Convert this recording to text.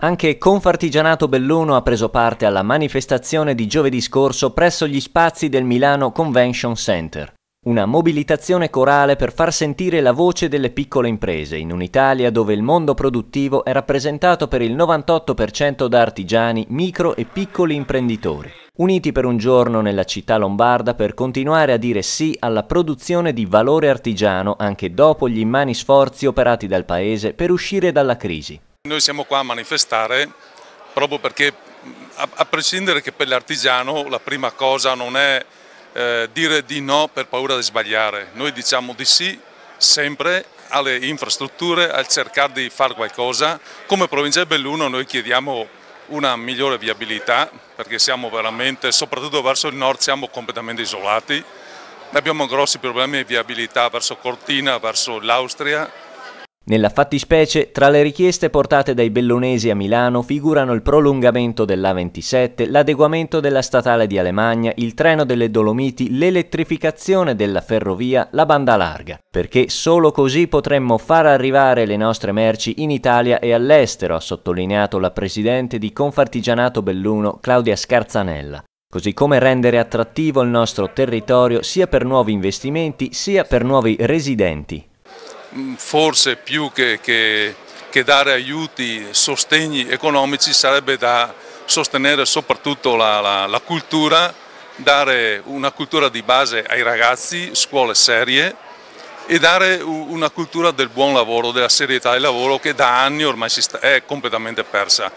Anche Confartigianato Belluno ha preso parte alla manifestazione di giovedì scorso presso gli spazi del Milano Convention Center. Una mobilitazione corale per far sentire la voce delle piccole imprese in un'Italia dove il mondo produttivo è rappresentato per il 98% da artigiani, micro e piccoli imprenditori. Uniti per un giorno nella città lombarda per continuare a dire sì alla produzione di valore artigiano anche dopo gli immani sforzi operati dal Paese per uscire dalla crisi. Noi siamo qua a manifestare proprio perché a, prescindere che per l'artigiano la prima cosa non è eh, dire di no per paura di sbagliare, noi diciamo di sì sempre alle infrastrutture, al cercare di fare qualcosa. Come provincia di Belluno noi chiediamo una migliore viabilità perché siamo veramente, soprattutto verso il nord, siamo completamente isolati. Abbiamo grossi problemi di viabilità verso Cortina, verso l'Austria, nella fattispecie, tra le richieste portate dai bellonesi a Milano figurano il prolungamento dell'A27, l'adeguamento della statale di Alemagna, il treno delle Dolomiti, l'elettrificazione della ferrovia, la banda larga, perché solo così potremmo far arrivare le nostre merci in Italia e all'estero, ha sottolineato la presidente di Confartigianato Belluno, Claudia Scarzanella così come rendere attrattivo il nostro territorio sia per nuovi investimenti sia per nuovi residenti. Mm, forse più che, che, che dare aiuti, sostegni economici sarebbe da sostenere soprattutto la, la, la cultura, dare una cultura di base ai ragazzi, scuole serie e dare una cultura del buon lavoro, della serietà del lavoro che da anni ormai è completamente persa.